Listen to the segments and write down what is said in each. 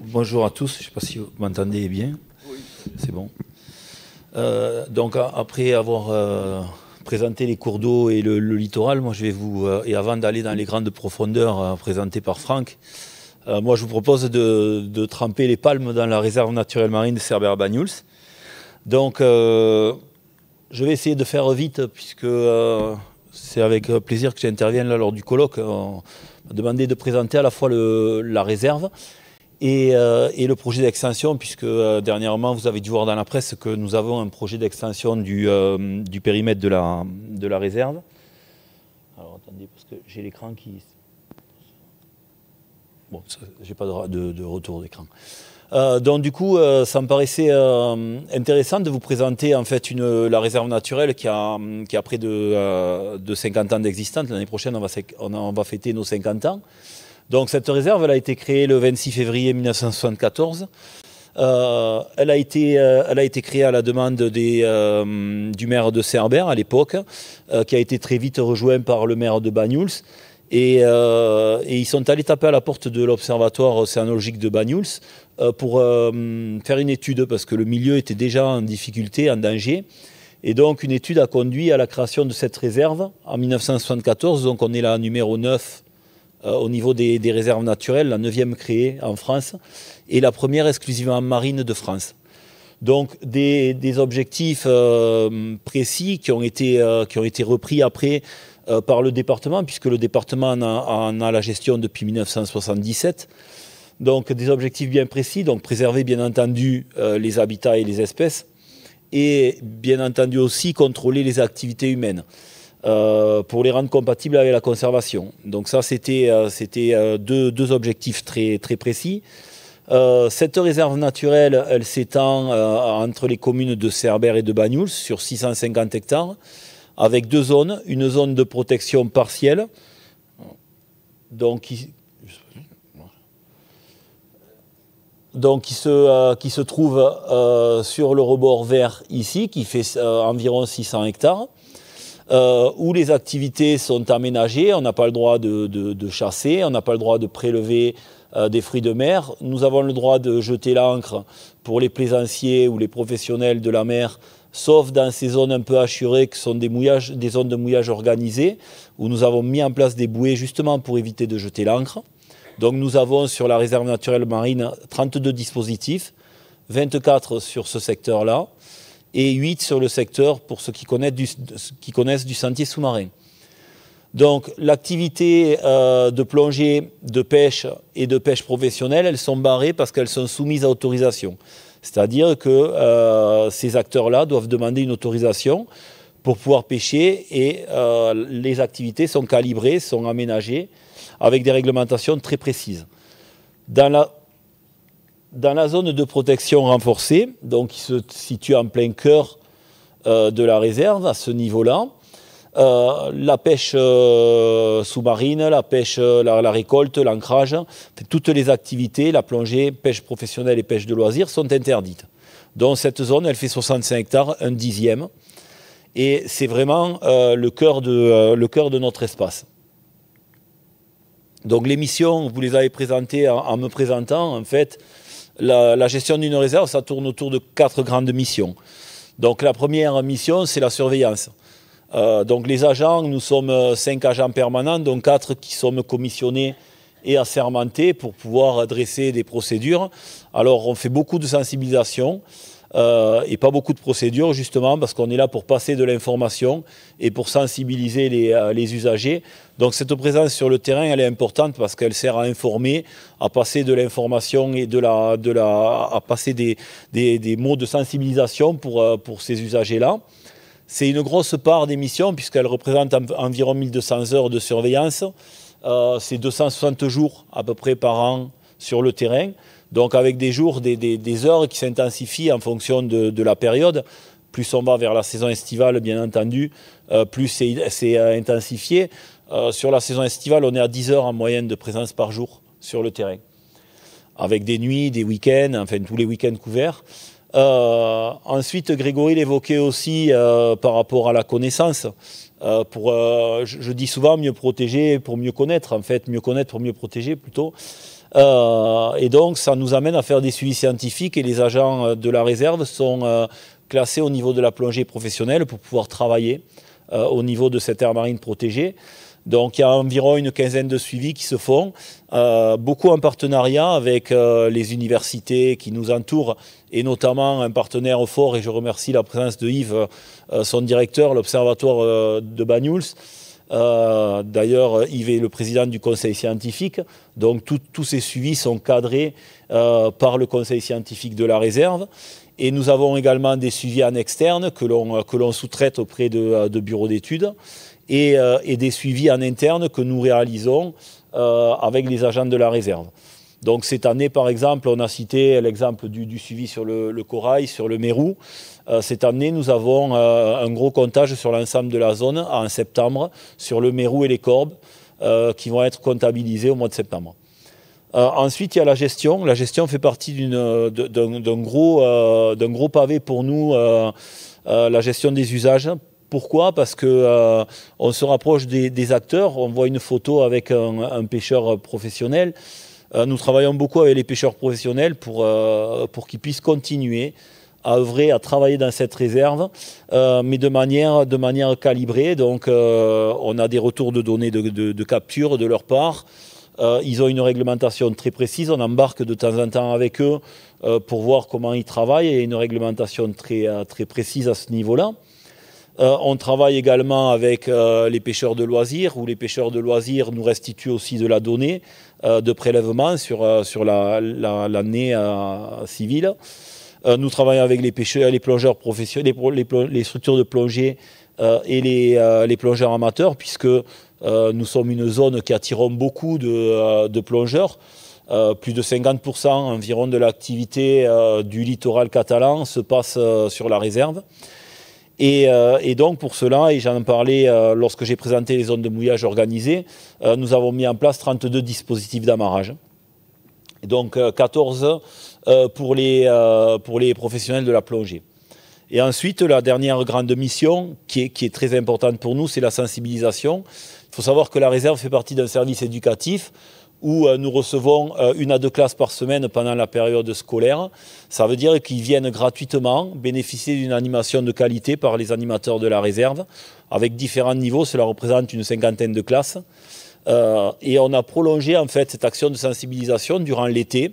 bonjour à tous, je ne sais pas si vous m'entendez bien. C'est bon. Euh, donc après avoir euh, présenté les cours d'eau et le, littoral, moi je vais vous euh, et avant d'aller dans les grandes profondeurs présentées par Franck, moi je vous propose de, tremper les palmes dans la réserve naturelle marine de Cerbère-Banyuls. Donc je vais essayer de faire vite puisque c'est avec euh, plaisir que j'interviens là lors du colloque. On m'a demandé de présenter à la fois la réserve euh, et, le projet d'extension, puisque euh, dernièrement, vous avez dû voir dans la presse que nous avons un projet d'extension du, périmètre de la, réserve. Alors attendez, parce que j'ai l'écran qui... Bon, j'ai pas de retour d'écran. Euh, donc du coup, euh, ça me paraissait euh, intéressant de vous présenter la réserve naturelle qui a, qui près de, 50 ans d'existence. L'année prochaine, on va, va, fêter nos 50 ans. Donc cette réserve, elle a été créée le 26 février 1974. elle, a été, créée à la demande du maire de Cerber à l'époque, qui a été très vite rejoint par le maire de Bagnouls. Euh, et, ils sont allés taper à la porte de l'observatoire océanologique de Banyuls euh, pour euh, faire une étude parce que le milieu était déjà en difficulté, en danger. Et donc une étude a conduit à la création de cette réserve en 1974. Donc on est la numéro 9 au niveau des, réserves naturelles, la neuvième créée en France et la première exclusivement marine de France. Donc des, des objectifs précis qui ont, été, qui ont été repris après euh, par le département, puisque le département en a, la gestion depuis 1977. Donc des objectifs bien précis, donc préserver bien entendu euh, les habitats et les espèces, et bien entendu aussi contrôler les activités humaines. Euh, pour les rendre compatibles avec la conservation. Donc ça, c'était deux, objectifs très, précis. cette réserve naturelle, elle s'étend entre les communes de Cerbère et de Bagnouls sur 650 hectares avec deux zones, une zone de protection partielle, donc qui, euh, se, trouve euh, sur le rebord vert ici, qui fait euh, environ 600 hectares, où les activités sont aménagées, on n'a pas le droit de, de chasser, on n'a pas le droit de prélever des fruits de mer, nous avons le droit de jeter l'ancre pour les plaisanciers ou les professionnels de la mer sauf dans ces zones un peu assurées qui sont des, mouillages, des zones de mouillage organisées, où nous avons mis en place des bouées justement pour éviter de jeter l'ancre. Donc nous avons sur la réserve naturelle marine 32 dispositifs, 24 sur ce secteur-là et 8 sur le secteur pour ceux qui connaissent du, qui connaissent du sentier sous-marin. Donc l'activité euh, de plongée, de pêche et de pêche professionnelle, elles sont barrées parce qu'elles sont soumises à autorisation. C'est-à-dire que euh, ces acteurs-là doivent demander une autorisation pour pouvoir pêcher et euh, les activités sont calibrées, sont aménagées avec des réglementations très précises. Dans la, zone de protection renforcée, donc qui se situe en plein cœur euh, de la réserve à ce niveau-là, euh, la pêche euh, sous-marine, la pêche, euh, la, récolte, l'ancrage, toutes les activités, la plongée, pêche professionnelle et pêche de loisirs sont interdites. Donc cette zone, elle fait 65 hectares, un dixième, et c'est vraiment le, cœur de, notre espace. Donc les missions, vous les avez présentées en, me présentant, en fait, la, la gestion d'une réserve, ça tourne autour de quatre grandes missions. Donc la première mission, c'est la surveillance. Euh, donc les agents, nous sommes euh, cinq agents permanents, dont quatre qui sont commissionnés et assermentés pour pouvoir adresser des procédures. Alors on fait beaucoup de sensibilisation. Euh, et pas beaucoup de procédures justement parce qu'on est là pour passer de l'information et pour sensibiliser les, usagers. Donc cette présence sur le terrain, elle est importante parce qu'elle sert à informer, à passer de l'information et à passer des, mots de sensibilisation pour ces usagers-là. C'est une grosse part des missions, puisqu'elle représente environ 1200 heures de surveillance. Euh, c'est 260 jours à peu près par an sur le terrain. Donc avec des jours, des, heures qui s'intensifient en fonction de, la période. Plus on va vers la saison estivale, bien entendu, euh, plus c'est intensifié. Euh, sur la saison estivale, on est à 10 heures en moyenne de présence par jour sur le terrain. Avec des nuits, des week-ends, enfin tous les week-ends couverts. Euh, ensuite, Grégory l'évoquait aussi euh, par rapport à la connaissance. Euh, pour, je, je, dis souvent mieux protéger pour mieux connaître, en fait, mieux connaître pour mieux protéger plutôt. et donc, ça nous amène à faire des suivis scientifiques et les agents de la réserve sont classés au niveau de la plongée professionnelle pour pouvoir travailler au niveau de cette aire marine protégée. Donc il y a environ une quinzaine de suivis qui se font, euh, beaucoup en partenariat avec euh, les universités qui nous entourent et notamment un partenaire fort, et je remercie la présence de Yves, euh, son directeur, l'Observatoire de Banyuls. D'ailleurs, Yves est le président du conseil scientifique, donc tous ces suivis sont cadrés par le conseil scientifique de la réserve. Et nous avons également des suivis en externe que l'on sous-traite auprès de bureaux d'études. Euh, et, des suivis en interne que nous réalisons euh, avec les agents de la réserve. Donc cette année, par exemple, on a cité l'exemple du, suivi sur le, corail, sur le Mérou. Euh, cette année, nous avons un gros comptage sur l'ensemble de la zone en septembre, sur le Mérou et les Corbes, qui vont être comptabilisés au mois de septembre. ensuite, il y a la gestion. La gestion fait partie d'un gros, gros, pavé pour nous. la gestion des usages pourquoi Parce que euh, on se rapproche des, acteurs, on voit une photo avec un, pêcheur professionnel. Euh, nous travaillons beaucoup avec les pêcheurs professionnels pour, euh, pour qu'ils puissent continuer à œuvrer, à travailler dans cette réserve, mais de manière, de manière calibrée. Donc on a des retours de données de, capture de leur part. ils ont une réglementation très précise, on embarque de temps en temps avec eux pour voir comment ils travaillent et une réglementation très, très précise à ce niveau-là. Euh, on travaille également avec euh, les pêcheurs de loisirs, où les pêcheurs de loisirs nous restituent aussi de la donnée euh, de prélèvement sur, l'année la, civile. nous travaillons avec les pêcheurs, les plongeurs professionnels, les, structures de plongée et les, plongeurs amateurs, puisque nous sommes une zone qui attire beaucoup de, plongeurs. plus de 50% environ de l'activité du littoral catalan se passe sur la réserve. Euh, et, donc pour cela, et j'en parlais euh, lorsque j'ai présenté les zones de mouillage organisées, euh, nous avons mis en place 32 dispositifs d'amarrage. Donc 14 pour, les, professionnels de la plongée. Et ensuite, la dernière grande mission, qui est, qui est très importante pour nous, c'est la sensibilisation. Il faut savoir que la réserve fait partie d'un service éducatif où euh, nous recevons euh, une à deux classes par semaine pendant la période scolaire. Ça veut dire qu'ils viennent gratuitement bénéficier d'une animation de qualité par les animateurs de la réserve, avec différents niveaux, cela représente une cinquantaine de classes. Euh, et on a prolongé en fait cette action de sensibilisation durant l'été,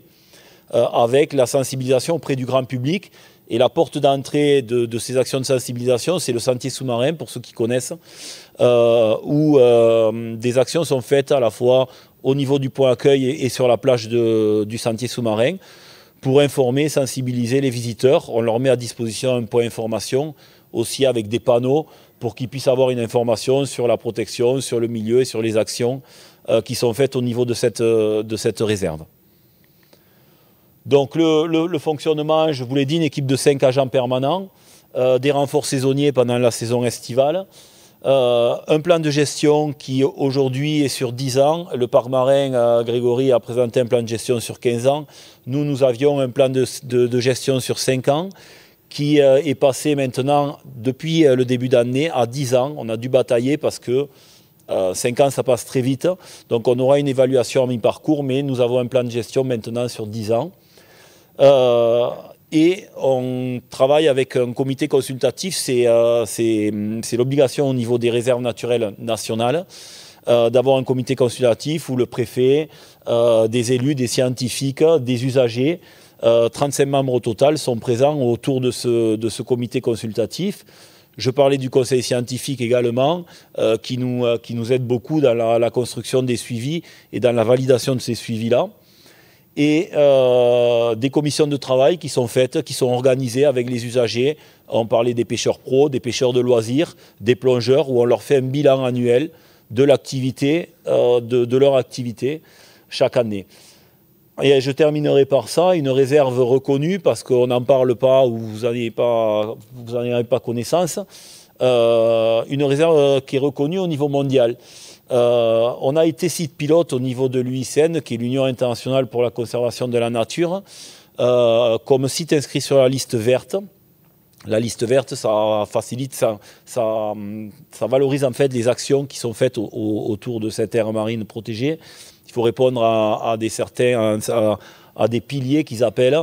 avec la sensibilisation auprès du grand public. Et la porte d'entrée de ces actions de sensibilisation, c'est le sentier sous-marin, pour ceux qui connaissent, euh, où euh, des actions sont faites à la fois au niveau du point accueil et, sur la plage du sentier sous-marin pour informer, sensibiliser les visiteurs. On leur met à disposition un point information aussi avec des panneaux pour qu'ils puissent avoir une information sur la protection, sur le milieu et sur les actions euh, qui sont faites au niveau de cette, réserve. Donc le, fonctionnement, je vous l'ai dit, une équipe de cinq agents permanents, des renforts saisonniers pendant la saison estivale, euh, un plan de gestion qui aujourd'hui est sur 10 ans. Le parc marin, euh, Grégory, a présenté un plan de gestion sur 15 ans. Nous, nous avions un plan de, gestion sur 5 ans qui euh, est passé maintenant, depuis le début d'année, à 10 ans. On a dû batailler parce que 5 ans, ça passe très vite. Donc on aura une évaluation à mi-parcours, mais nous avons un plan de gestion maintenant sur 10 ans. Et on travaille avec un comité consultatif, c'est euh, l'obligation au niveau des réserves naturelles nationales. Euh, d'avoir un comité consultatif où le préfet, euh, des élus, des scientifiques, des usagers, 35 membres au total sont présents autour de ce, comité consultatif. Je parlais du conseil scientifique également, qui, nous, aide beaucoup dans la construction des suivis et dans la validation de ces suivis-là et euh, des commissions de travail qui sont faites, qui sont organisées avec les usagers. On parlait des pêcheurs pros, des pêcheurs de loisirs, des plongeurs, où on leur fait un bilan annuel de l'activité, euh, de, leur activité chaque année. Et je terminerai par ça, une réserve reconnue, parce qu'on n'en parle pas ou vous n'en avez, pas connaissance, euh, une réserve qui est reconnue au niveau mondial. Euh, on a été site pilote au niveau de l'UICN, qui est l'Union internationale pour la conservation de la nature, euh, comme site inscrit sur la liste verte. La liste verte, ça facilite, ça, valorise en fait les actions qui sont faites autour de cette aire marine protégée. Il faut répondre à, des piliers qu'ils appellent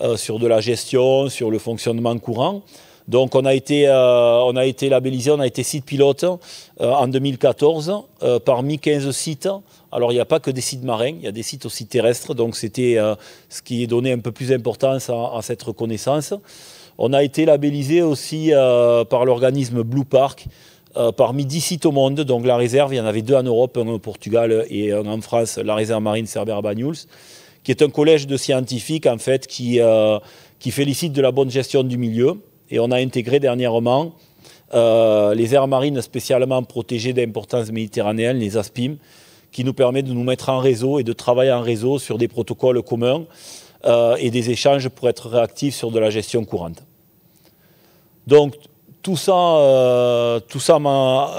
euh, sur de la gestion, sur le fonctionnement courant. Donc on a été, euh, on a été labellisé, on a été site pilote euh, en 2014 euh, parmi 15 sites. Alors il n'y a pas que des sites marins, il y a des sites aussi terrestres. Donc c'était ce qui est donné un peu plus d'importance à, cette reconnaissance. On a été labellisé aussi par l'organisme Blue Park. parmi 10 sites au monde, donc la réserve, il y en avait deux en Europe, un au Portugal et un en France, la réserve marine cerbère Banyuls, qui est un collège de scientifiques en fait qui, qui félicite de la bonne gestion du milieu, et on a intégré dernièrement euh, les aires marines spécialement protégées d'importance méditerranéenne, les ASPIM, qui nous permet de nous mettre en réseau et de travailler en réseau sur des protocoles communs euh, et des échanges pour être réactifs sur de la gestion courante. Donc tout ça, euh, tout ça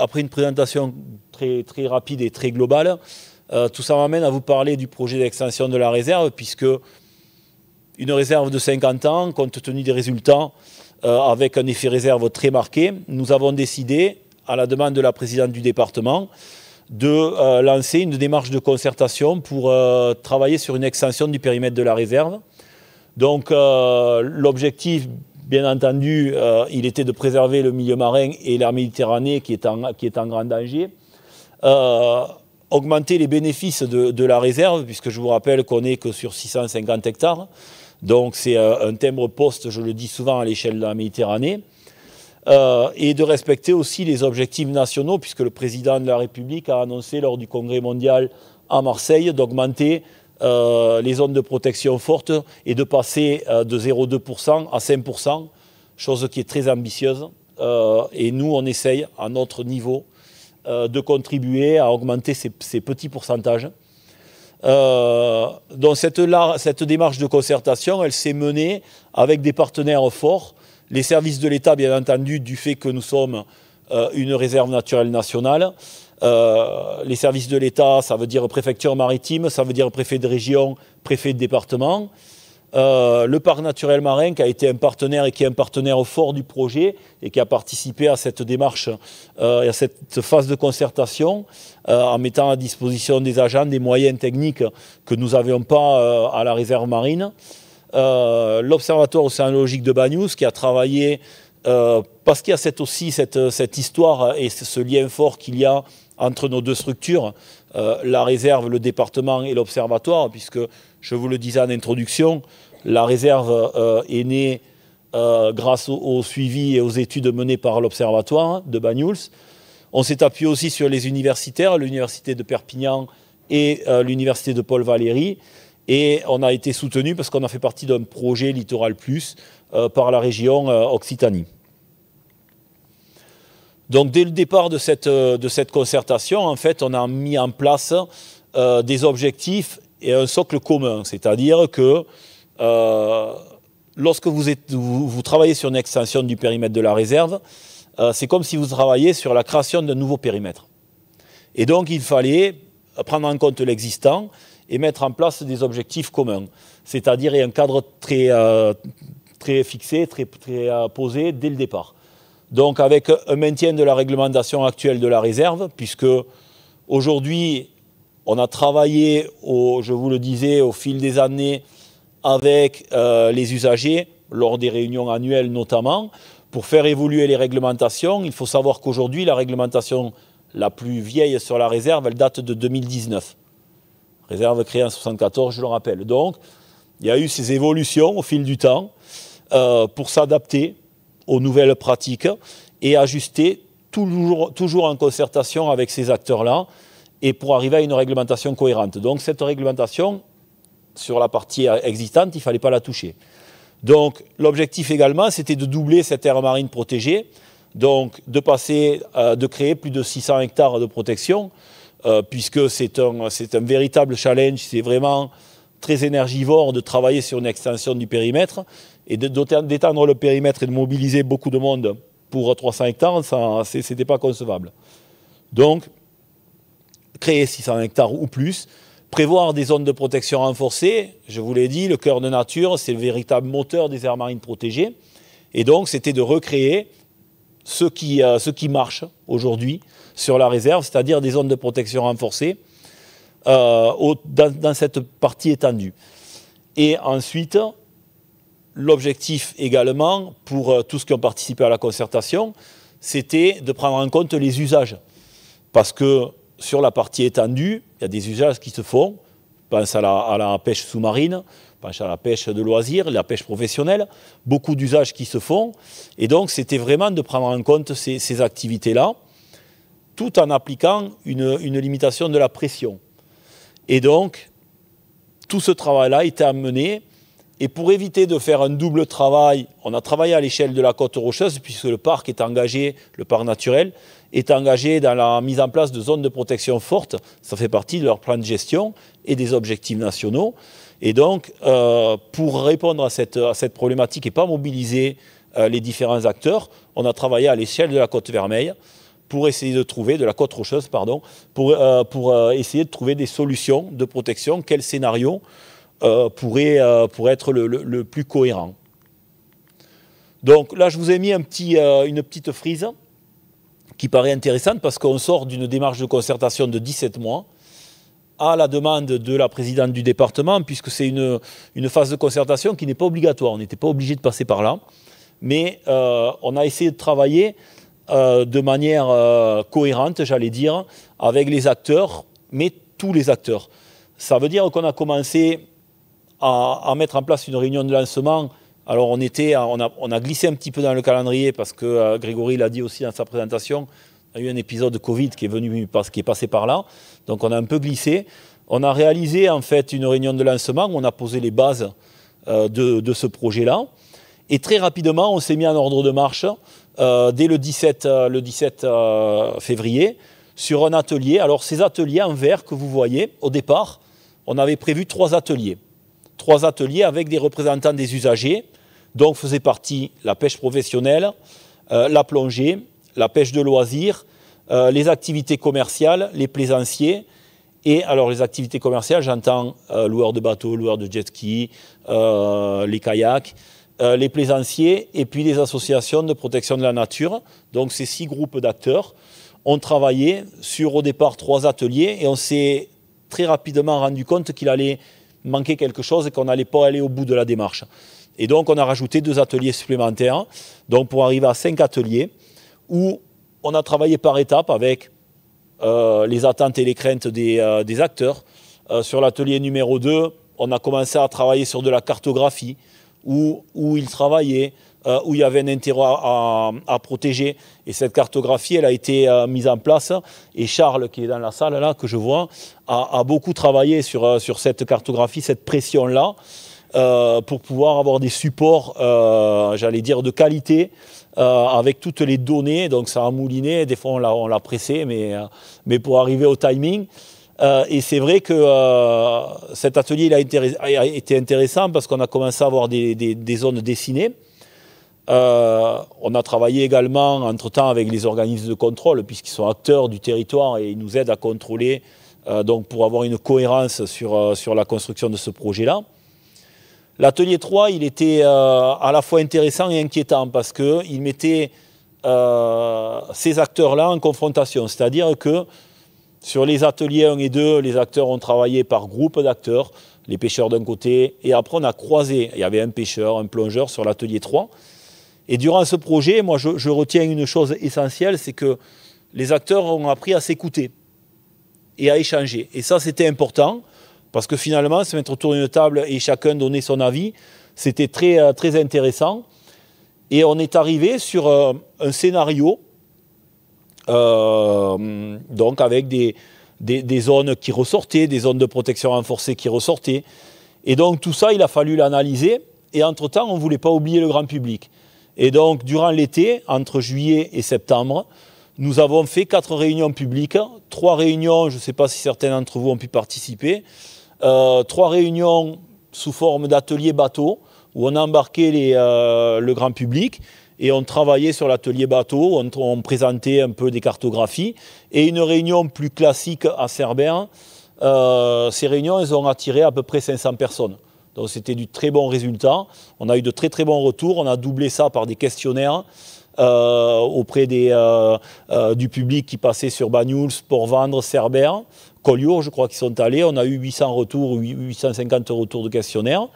après une présentation très, très rapide et très globale, tout ça m'amène à vous parler du projet d'extension de la réserve, puisque une réserve de 50 ans, compte tenu des résultats, euh, avec un effet réserve très marqué, nous avons décidé, à la demande de la présidente du département, de euh, lancer une démarche de concertation pour euh, travailler sur une extension du périmètre de la réserve. Donc l'objectif, bien entendu, il était de préserver le milieu marin et la Méditerranée qui est en, grand danger augmenter les bénéfices de, de, la réserve, puisque je vous rappelle qu'on n'est que sur 650 hectares. Donc c'est euh, un timbre-poste, je le dis souvent, à l'échelle de la Méditerranée. Euh, et de respecter aussi les objectifs nationaux, puisque le président de la République a annoncé lors du Congrès mondial à Marseille d'augmenter euh, les zones de protection fortes et de passer de 0,2% à 5%, chose qui est très ambitieuse. et nous, on essaye, à notre niveau, de contribuer à augmenter ces petits pourcentages. Euh, donc cette, démarche de concertation, elle s'est menée avec des partenaires forts, les services de l'État, bien entendu, du fait que nous sommes euh, une réserve naturelle nationale. Euh, les services de l'État, ça veut dire préfecture maritime, ça veut dire préfet de région, préfet de département. Euh, le parc naturel marin qui a été un partenaire et qui est un partenaire fort du projet et qui a participé à cette démarche euh, et à cette phase de concertation euh, en mettant à disposition des agents des moyens techniques que nous n'avions pas à la réserve marine. L'Observatoire océanologique de Bagnous qui a travaillé parce qu'il y a aussi cette, cette histoire et ce lien fort qu'il y a entre nos deux structures, la réserve, le département et l'observatoire, puisque je vous le disais en introduction, la réserve euh, est née euh, grâce au, suivi et aux études menées par l'Observatoire de Banyuls. On s'est appuyé aussi sur les universitaires, l'Université de Perpignan et euh, l'Université de Paul Valéry. Et on a été soutenu parce qu'on a fait partie d'un projet Littoral Plus par la région Occitanie. Donc dès le départ de cette, de cette concertation, en fait, on a mis en place des objectifs et un socle commun. C'est-à-dire que euh, lorsque vous, travaillez sur une extension du périmètre de la réserve, euh, c'est comme si vous travailliez sur la création d'un nouveau périmètre. Et donc il fallait prendre en compte l'existant et mettre en place des objectifs communs, c'est-à-dire un cadre très, euh, très fixé, très, très posé dès le départ. Donc avec un maintien de la réglementation actuelle de la réserve, puisque aujourd'hui on a travaillé, je vous le disais, au fil des années avec euh, les usagers, lors des réunions annuelles notamment, pour faire évoluer les réglementations. Il faut savoir qu'aujourd'hui, la réglementation la plus vieille sur la réserve, elle date de 2019. Réserve créée en 1974, je le rappelle. Donc, il y a eu ces évolutions au fil du temps euh, pour s'adapter aux nouvelles pratiques et ajuster toujours en concertation avec ces acteurs-là et pour arriver à une réglementation cohérente. Donc cette réglementation, sur la partie existante, il ne fallait pas la toucher. Donc l'objectif également, c'était de doubler cette aire marine protégée, donc de passer, euh, de créer plus de 600 hectares de protection, euh, puisque c'est un, c'est un véritable challenge, c'est vraiment très énergivore de travailler sur une extension du périmètre et d'étendre le périmètre et de mobiliser beaucoup de monde pour 300 hectares, ce c'était pas concevable. Donc créer 600 hectares ou plus, prévoir des zones de protection renforcées. Je vous l'ai dit, le cœur de nature, c'est le véritable moteur des aires marines protégées. Et donc, c'était de recréer ce qui, euh, ce qui marche aujourd'hui sur la réserve, c'est-à-dire des zones de protection renforcées euh, dans, cette partie étendue. Et ensuite, l'objectif également, pour euh, tous ceux qui ont participé à la concertation, c'était de prendre en compte les usages. Parce que sur la partie étendue, il y a des usages qui se font. Pense à la, pêche sous-marine, pense à la pêche de loisirs, la pêche professionnelle. Beaucoup d'usages qui se font. Et donc, c'était vraiment de prendre en compte ces, activités-là, tout en appliquant une, une limitation de la pression. Et donc, tout ce travail-là était amené et pour éviter de faire un double travail, on a travaillé à l'échelle de la côte rocheuse, puisque le parc est engagé, le parc naturel, est engagé dans la mise en place de zones de protection fortes. Ça fait partie de leur plan de gestion et des objectifs nationaux. Et donc, euh, pour répondre à cette, problématique et pas mobiliser euh, les différents acteurs, on a travaillé à l'échelle de la côte vermeille pour essayer de trouver, de la côte rocheuse, pardon, pour, euh, pour essayer de trouver des solutions de protection, quel scénario euh, euh, pourrait, être le, plus cohérent. Donc là, je vous ai mis un petit, euh, une petite frise qui paraît intéressante parce qu'on sort d'une démarche de concertation de 17 mois à la demande de la présidente du département, puisque c'est une, phase de concertation qui n'est pas obligatoire. On n'était pas obligé de passer par là. Mais on a essayé de travailler de manière cohérente, j'allais dire, avec les acteurs, mais tous les acteurs. Ça veut dire qu'on a commencé à, mettre en place une réunion de lancement. Alors on, était, on, a, glissé un petit peu dans le calendrier parce que euh, Grégory l'a dit aussi dans sa présentation, il y a eu un épisode de Covid qui est, venu, qui est passé par là, donc on a un peu glissé. On a réalisé en fait une réunion de lancement où on a posé les bases euh, de, ce projet-là. Et très rapidement, on s'est mis en ordre de marche euh, dès le 17, le 17 février sur un atelier. Alors ces ateliers en vert que vous voyez, au départ, on avait prévu trois ateliers trois ateliers avec des représentants des usagers. Donc faisait partie la pêche professionnelle, euh, la plongée, la pêche de loisirs, euh, les activités commerciales, les plaisanciers. Et alors les activités commerciales, j'entends euh, loueurs de bateaux, loueurs de jet ski, les kayaks, les plaisanciers et puis les associations de protection de la nature. Donc ces six groupes d'acteurs ont travaillé sur au départ trois ateliers et on s'est très rapidement rendu compte qu'il allait manquait quelque chose et qu'on n'allait pas aller au bout de la démarche. Et donc, on a rajouté deux ateliers supplémentaires, donc pour arriver à cinq ateliers, où on a travaillé par étapes avec euh, les attentes et les craintes des, euh, acteurs. Euh, sur l'atelier numéro 2, on a commencé à travailler sur de la cartographie, où, où ils travaillaient euh, où il y avait un intérêt à, protéger. Et cette cartographie, elle a été euh, mise en place. Et Charles, qui est dans la salle, là, que je vois, a, beaucoup travaillé sur, euh, sur cette cartographie, cette pression-là. pour pouvoir avoir des supports, j'allais dire, de qualité, avec toutes les données. Donc ça a mouliné, des fois on l'a pressé, mais, mais pour arriver au timing. et c'est vrai que cet atelier il a, été intéressant parce qu'on a commencé à avoir des, des zones dessinées. Euh, on a travaillé également entre-temps avec les organismes de contrôle, puisqu'ils sont acteurs du territoire et ils nous aident à contrôler, euh, donc pour avoir une cohérence sur, euh, sur la construction de ce projet-là. L'atelier 3, il était à la fois intéressant et inquiétant, parce qu'il mettait ces acteurs-là en confrontation, c'est-à-dire que sur les ateliers 1 et 2, les acteurs ont travaillé par groupe d'acteurs, les pêcheurs d'un côté, et après on a croisé, il y avait un pêcheur, un plongeur sur l'atelier 3, et durant ce projet, moi, je, retiens une chose essentielle, c'est que les acteurs ont appris à s'écouter et à échanger. Et ça, c'était important, parce que finalement, se mettre autour d'une table et chacun donner son avis, c'était très, euh, intéressant. Et on est arrivé sur euh, un scénario, euh, donc avec des, des, zones qui ressortaient, des zones de protection renforcée qui ressortaient. Et donc tout ça, il a fallu l'analyser. Et entre-temps, on ne voulait pas oublier le grand public. Et donc, durant l'été, entre juillet et septembre, nous avons fait quatre réunions publiques, trois réunions, je ne sais pas si certains d'entre vous ont pu participer, euh, trois réunions sous forme d'ateliers bateau, où on embarquait euh, le grand public et on travaillait sur l'atelier bateau, on, présentait un peu des cartographies et une réunion plus classique à Cerbère. Euh, ces réunions, elles ont attiré à peu près 500 personnes. Donc c'était du très bon résultat. On a eu de très très bons retours. On a doublé ça par des questionnaires. Euh, auprès euh, euh, du public qui passait sur Banyuls, pour vendre Cerber, Collioure, je crois qu'ils sont allés. On a eu 800 retours, 850 retours de questionnaires.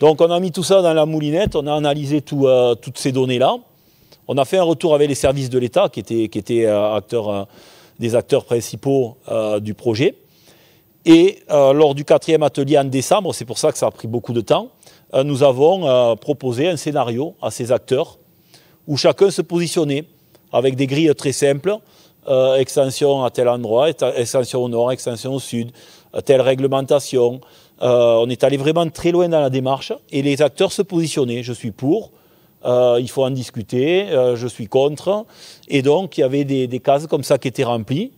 Donc on a mis tout ça dans la moulinette, on a analysé toutes ces données-là. On a fait un retour avec les services de l'État qui étaient, qui acteurs, des acteurs principaux du projet. Et euh, lors du quatrième atelier en décembre, c'est pour ça que ça a pris beaucoup de temps, euh, nous avons euh, proposé un scénario à ces acteurs où chacun se positionnait avec des grilles très simples, extension à tel endroit, extension au nord, extension au sud, telle réglementation. on est allé vraiment très loin dans la démarche et les acteurs se positionnaient. Je suis pour, il faut en discuter, je suis contre. Et donc, il y avait des, cases comme ça qui étaient remplies.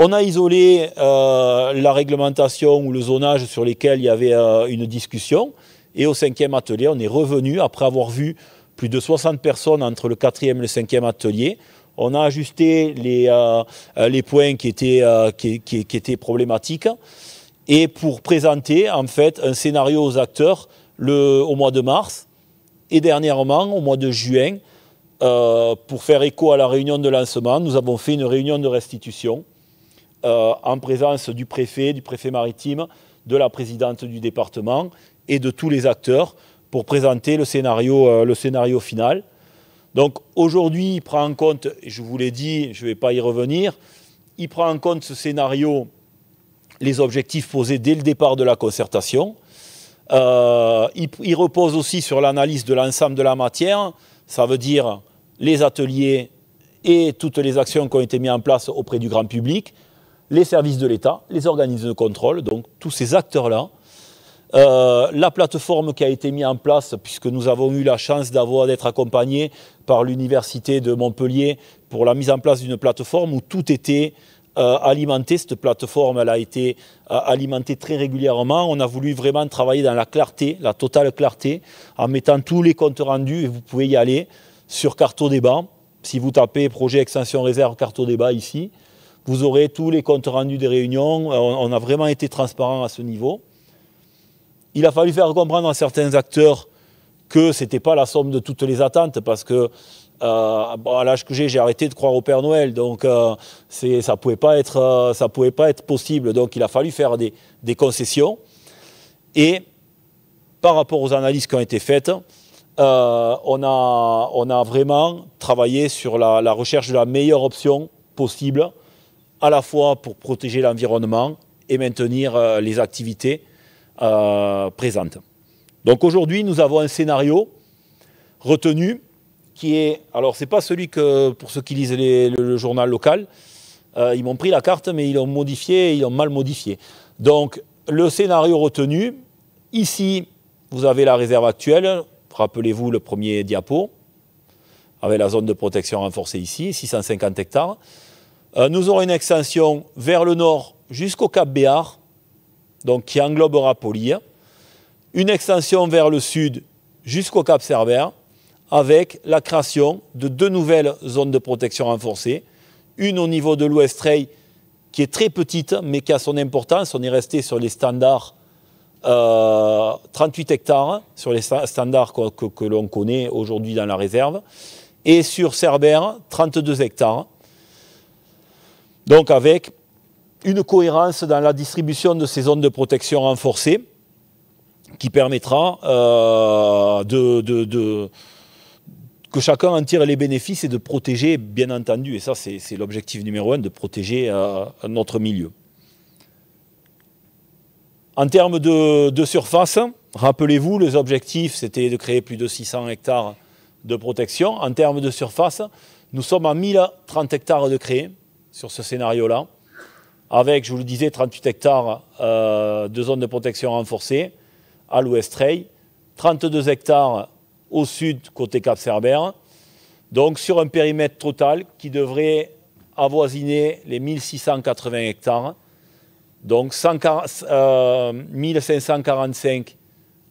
On a isolé euh, la réglementation ou le zonage sur lesquels il y avait euh, une discussion. Et au cinquième atelier, on est revenu après avoir vu plus de 60 personnes entre le quatrième et le cinquième atelier. On a ajusté les, euh, points qui étaient, étaient problématiques et pour présenter en fait un scénario aux acteurs le, au mois de mars et dernièrement au mois de juin. pour faire écho à la réunion de lancement, nous avons fait une réunion de restitution euh, en présence du préfet, du préfet maritime, de la présidente du département et de tous les acteurs pour présenter le scénario, euh, final. Donc aujourd'hui, il prend en compte, je vous l'ai dit, je ne vais pas y revenir, il prend en compte ce scénario, les objectifs posés dès le départ de la concertation. Euh, il, repose aussi sur l'analyse de l'ensemble de la matière, ça veut dire les ateliers et toutes les actions qui ont été mises en place auprès du grand public, les services de l'État, les organismes de contrôle, donc tous ces acteurs-là. Euh, la plateforme qui a été mise en place, puisque nous avons eu la chance d'avoir d'être accompagnés par l'université de Montpellier pour la mise en place d'une plateforme où tout était euh, alimenté. Cette plateforme, a été euh, alimentée très régulièrement. On a voulu vraiment travailler dans la clarté, la totale clarté, en mettant tous les comptes rendus. Et vous pouvez y aller sur Carto Débat. Si vous tapez projet extension réserve Carto Débat ici, vous aurez tous les comptes rendus des réunions. Euh, on, a vraiment été transparent à ce niveau. Il a fallu faire comprendre à certains acteurs que ce n'était pas la somme de toutes les attentes, parce que euh, à l'âge que j'ai, j'ai arrêté de croire au Père Noël, donc euh, ça pouvait pouvait pas être possible. Donc il a fallu faire des, concessions. Et par rapport aux analyses qui ont été faites, on a, vraiment travaillé sur la recherche de la meilleure option possible à la fois pour protéger l'environnement et maintenir euh, les activités euh, présentes. Donc aujourd'hui, nous avons un scénario retenu qui est, alors ce n'est pas celui que, pour ceux qui lisent le, journal local, euh, ils m'ont pris la carte, mais ils l'ont modifié, ils l'ont mal modifié. Donc le scénario retenu, ici, vous avez la réserve actuelle, rappelez-vous le premier diapo, avec la zone de protection renforcée ici, 650 hectares. Euh, nous aurons une extension vers le nord jusqu'au Cap Béar, donc qui englobera Polire. une extension vers le sud jusqu'au Cap Cerbère, avec la création de deux nouvelles zones de protection renforcées, une au niveau de l'Ouest rey qui est très petite mais qui a son importance. On est resté sur les standards 38 euh, hectares, sur les standards que, que l'on connaît aujourd'hui dans la réserve, et sur Cerbère 32 hectares donc avec une cohérence dans la distribution de ces zones de protection renforcées qui permettra euh, de, que chacun en tire les bénéfices et de protéger, bien entendu, et ça c'est l'objectif numéro un, de protéger euh, notre milieu. En termes de, surface, rappelez-vous, les objectifs c'était de créer plus de 600 hectares de protection. En termes de surface, nous sommes à 1030 hectares de créés sur ce scénario-là, avec, je vous le disais, 38 hectares euh, de zones de protection renforcées à l'ouest treille 32 hectares au sud côté Cap Cerbère, donc sur un périmètre total qui devrait avoisiner les 1680 hectares, donc 1545 euh,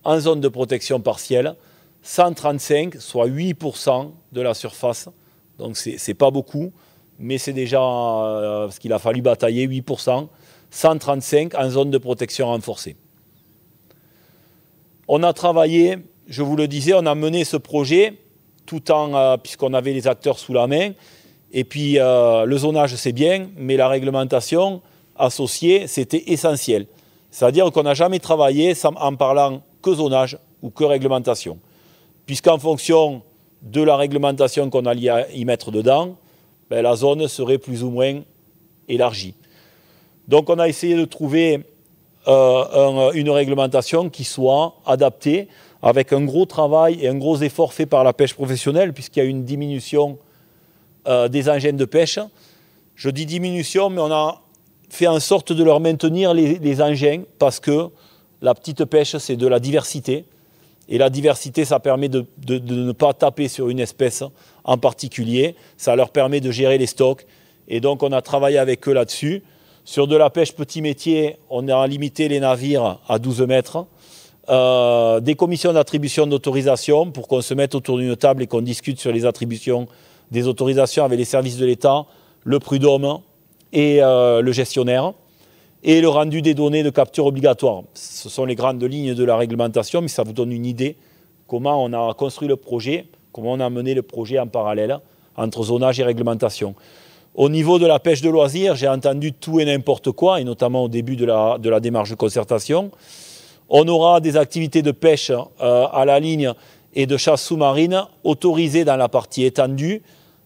en zone de protection partielle, 135, soit 8% de la surface, donc n'est pas beaucoup mais c'est déjà euh, ce qu'il a fallu batailler 8%, 135 en zone de protection renforcée. On a travaillé, je vous le disais, on a mené ce projet tout en, euh, puisqu'on avait les acteurs sous la main, et puis euh, le zonage c'est bien, mais la réglementation associée c'était essentiel. C'est-à-dire qu'on n'a jamais travaillé en parlant que zonage ou que réglementation, puisqu'en fonction de la réglementation qu'on allait y mettre dedans, ben, la zone serait plus ou moins élargie. Donc on a essayé de trouver euh, euh, une réglementation qui soit adaptée avec un gros travail et un gros effort fait par la pêche professionnelle puisqu'il y a une diminution euh, des engins de pêche. Je dis diminution, mais on a fait en sorte de leur maintenir les, engins parce que la petite pêche, c'est de la diversité. Et la diversité, ça permet de ne pas taper sur une espèce en particulier. Ça leur permet de gérer les stocks. Et donc, on a travaillé avec eux là-dessus. Sur de la pêche petit métier, on a limité les navires à 12 mètres. Euh, des commissions d'attribution d'autorisation pour qu'on se mette autour d'une table et qu'on discute sur les attributions des autorisations avec les services de l'État, le prud'homme et euh, le gestionnaire, et le rendu des données de capture obligatoire. Ce sont les grandes lignes de la réglementation, mais ça vous donne une idée comment on a construit le projet comment on a mené le projet en parallèle entre zonage et réglementation. Au niveau de la pêche de loisirs, j'ai entendu tout et n'importe quoi, et notamment au début de la, démarche de concertation. On aura des activités de pêche euh, à la ligne et de chasse sous-marine autorisées dans la partie étendue,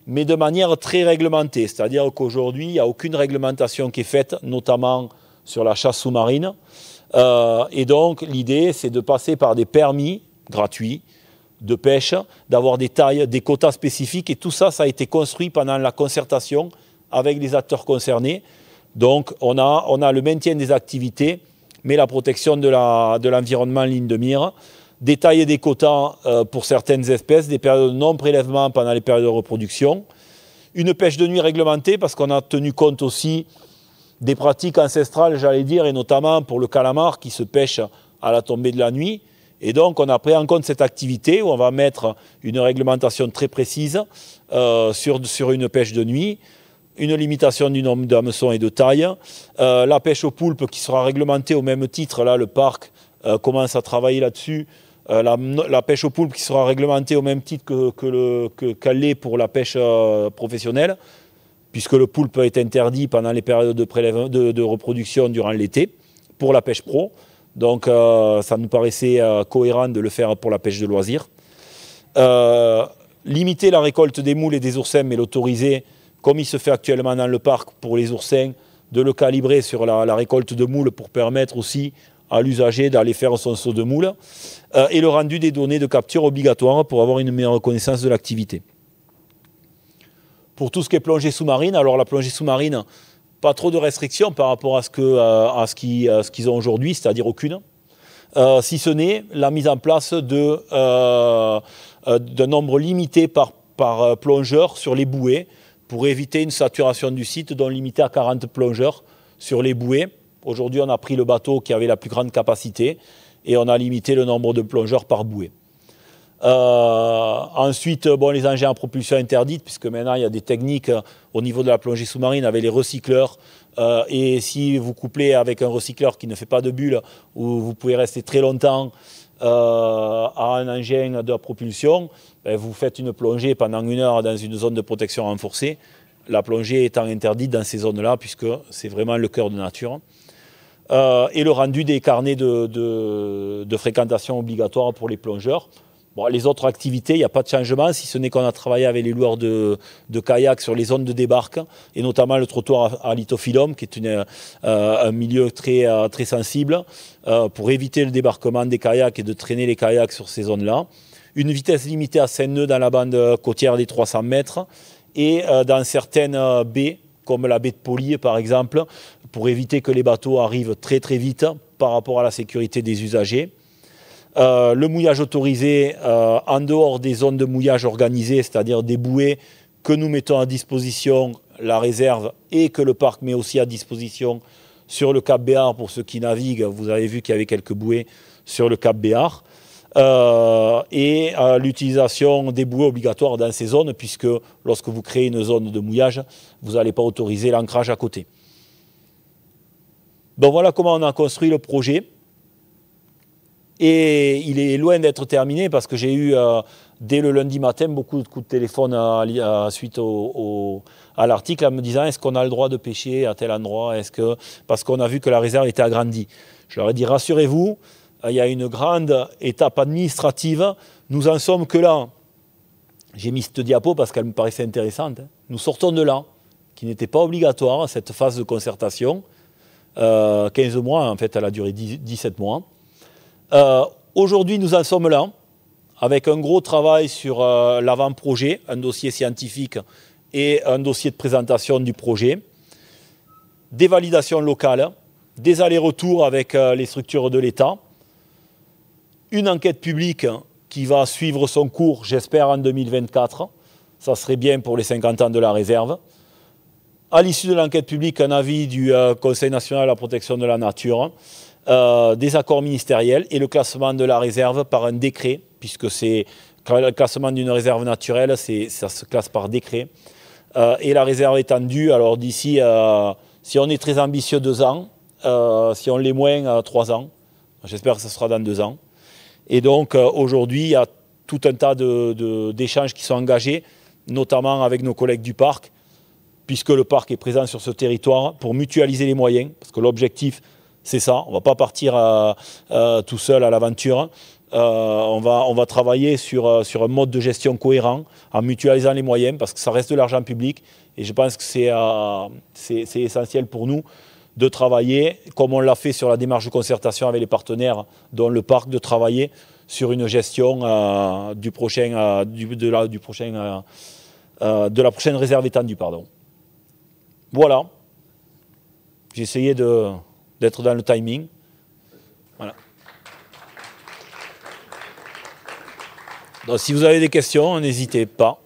mais de manière très réglementée. C'est-à-dire qu'aujourd'hui, il n'y a aucune réglementation qui est faite, notamment sur la chasse sous-marine. Euh, et donc, l'idée, c'est de passer par des permis gratuits de pêche, d'avoir des tailles, des quotas spécifiques. Et tout ça, ça a été construit pendant la concertation avec les acteurs concernés. Donc, on a, le maintien des activités, mais la protection de l'environnement en ligne de mire. et des quotas euh, pour certaines espèces, des périodes de non-prélèvement pendant les périodes de reproduction. Une pêche de nuit réglementée, parce qu'on a tenu compte aussi des pratiques ancestrales, j'allais dire, et notamment pour le calamar qui se pêche à la tombée de la nuit. Et donc, on a pris en compte cette activité où on va mettre une réglementation très précise euh, sur, une pêche de nuit, une limitation du nombre d'hameçons et de tailles, euh, la pêche aux poulpes qui sera réglementée au même titre. Là, le parc euh, commence à travailler là-dessus. La, pêche aux poulpes qui sera réglementée au même titre que, que pour la pêche professionnelle, puisque le poulpe est interdit pendant les périodes de reproduction durant l'été pour la pêche pro. Donc euh, ça nous paraissait euh, cohérent de le faire pour la pêche de loisirs. Euh, limiter la récolte des moules et des oursins, mais l'autoriser, comme il se fait actuellement dans le parc pour les oursins, de le calibrer sur la, récolte de moules pour permettre aussi à l'usager d'aller faire son saut de moules. et le rendu des données de capture obligatoire pour avoir une meilleure connaissance de l'activité. Pour tout ce qui est plongée sous-marine, alors la plongée sous-marine, pas trop de restrictions par rapport à ce que euh, ce qui euh, ce qu'ils ont aujourd'hui, c'est-à-dire aucune. Euh, si ce n'est la mise en place d'un nombre limité par par plongeur sur les bouées pour éviter une saturation du site, dont limité à 40 plongeurs sur les bouées. Aujourd'hui, on a pris le bateau qui avait la plus grande capacité et on a limité le nombre de plongeurs par bouée. Euh, ensuite, euh, bon, les engins à propulsion interdite, puisque maintenant il y a des techniques euh, au niveau de la plongée sous-marine avec les recycleurs. et si vous couplez avec un recycleur qui ne fait pas de bulles où vous pouvez rester très longtemps à un engin de propulsion, ben, vous faites une plongée pendant une heure dans une zone de protection renforcée. La plongée étant interdite dans ces zones-là, puisque c'est vraiment le cœur de nature. et le rendu des carnets de, de fréquentation obligatoire pour les plongeurs les autres activités, il n'y a pas de changement, si ce n'est qu'on a travaillé avec les loueurs de, kayaks kayak sur les zones de débarque, et notamment le trottoir à, qui est euh, un milieu très, euh, sensible, euh, pour éviter le débarquement des kayaks et de traîner les kayaks sur ces zones-là. Une vitesse limitée à 5 nœuds dans la bande côtière des 300 mètres, et dans certaines baies, comme la baie de Poly, par exemple, pour éviter que les bateaux arrivent très très vite par rapport à la sécurité des usagers. Euh, le mouillage autorisé euh, en dehors des zones de mouillage organisées, c'est-à-dire des bouées que nous mettons à disposition la réserve et que le parc met aussi à disposition sur le Cap Béar pour ceux qui naviguent. Vous avez vu qu'il y avait quelques bouées sur le Cap Béar. Euh, et l'utilisation des bouées obligatoires dans ces zones, puisque lorsque vous créez une zone de mouillage, vous n'allez pas autoriser l'ancrage à côté. Donc voilà comment on a construit le projet. Et il est loin d'être terminé parce que j'ai eu, euh, dès le lundi matin, beaucoup de coups de téléphone suite à l'article en me disant est-ce qu'on a le droit de pêcher à tel endroit est Parce qu'on a vu que la réserve était agrandie. Je leur ai dit rassurez-vous, euh, il y a une grande étape administrative. Nous en sommes que là. J'ai mis cette diapo parce qu'elle me paraissait intéressante. Hein. Nous sortons de là, qui n'était pas obligatoire, cette phase de concertation. 15 euh, mois, en fait, elle a duré 17 mois. Euh, aujourd'hui, nous en sommes là, avec un gros travail sur euh, l'avant-projet, un dossier scientifique et un dossier de présentation du projet, des validations locales, des allers-retours avec euh, les structures de l'État, une enquête publique qui va suivre son cours, j'espère, en 2024. Ça serait bien pour les 50 ans de la réserve. À l'issue de l'enquête publique, un avis du Conseil national de la protection de la nature euh, des accords ministériels et le classement de la réserve par un décret, puisque c'est le classement d'une réserve naturelle, ça se classe par décret. Euh, et la réserve est étendue, alors d'ici, euh, si on est très ambitieux, deux ans, si on l'est moins, trois ans. J'espère que ce sera dans deux ans. Et donc aujourd'hui, il y a tout un tas d'échanges qui sont engagés, notamment avec nos collègues du parc, puisque le parc est présent sur ce territoire, pour mutualiser les moyens, parce que l'objectif, c'est ça, on va pas partir euh, euh, tout seul à l'aventure. Euh, on, va, on va travailler sur, sur un mode de gestion cohérent en mutualisant les moyens parce que ça reste de l'argent public et je pense que c'est essentiel pour nous de travailler, comme on l'a fait sur la démarche de concertation avec les partenaires, dont le parc, de travailler sur une gestion du prochain, de, la, du prochain, de la prochaine réserve étendue. Pardon. Voilà. J'ai essayé de, d'être dans le timing. Voilà. Donc si vous avez des questions, n'hésitez pas.